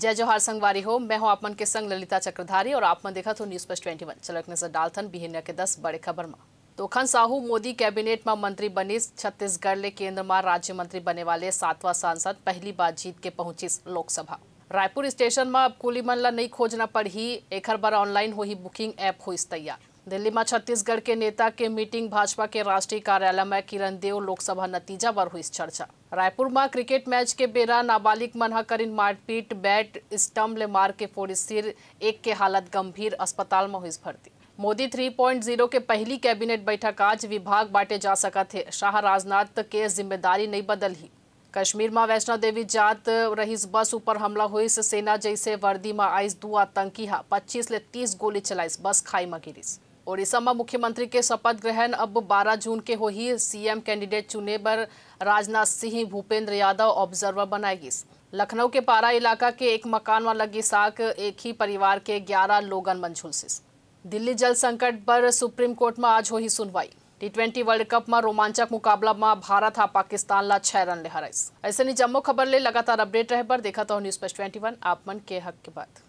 जय जोहार संगवारी हो मैं हूं आपमन के संग ललिता चक्रधारी और आपमन देखा तो न्यूज पर ट्वेंटी वन चलक नजर डालथन बिहेन्या के दस बड़े खबर में तो खन साहू मोदी कैबिनेट में मंत्री बनीस छत्तीसगढ़ ले केंद्र में राज्य मंत्री बने वाले सातवां सांसद पहली बार जीत के पहुंची लोकसभा रायपुर स्टेशन में अब कुली मन नहीं खोजना पड़ी एकर बार ऑनलाइन हो ही बुकिंग ऐप हो तैयार दिल्ली में छत्तीसगढ़ के नेता के मीटिंग भाजपा के राष्ट्रीय कार्यालय में किरण देव लोकसभा नतीजा पर हुई चर्चा रायपुर में क्रिकेट मैच के बेरा नाबालिग मन करीन मारपीट बैट स्टम्प ले मार के फोड़ी सिर एक के हालत गंभीर अस्पताल में हुई भर्ती मोदी 3.0 के पहली कैबिनेट बैठक आज विभाग बांटे जा सका थे शाह राजनाथ के जिम्मेदारी नहीं बदल ही कश्मीर में वैष्णो देवी जात रही बस ऊपर हमला हुई सेना जैसे वर्दी में आईस दू आतंकी हा पच्चीस ले तीस गोली चलाई बस खाई में गिरीस ओडिशा में मुख्यमंत्री के शपथ ग्रहण अब 12 जून के हो ही सीएम कैंडिडेट चुने पर राजनाथ सिंह भूपेंद्र यादव ऑब्जर्वर बनाएगी लखनऊ के पारा इलाका के एक मकान में लगी साख एक ही परिवार के 11 लोगन मंझुल से दिल्ली जल संकट पर सुप्रीम कोर्ट में आज हो ही सुनवाई टी ट्वेंटी वर्ल्ड कप में रोमांचक मुकाबला में भारत हा पाकिस्तान ला छह रन ले हराइस ऐसे नहीं जम्मू खबर ले लगातार अपडेट रहे पर देखा तो न्यूज पेस्ट ट्वेंटी आप मन के हक के बाद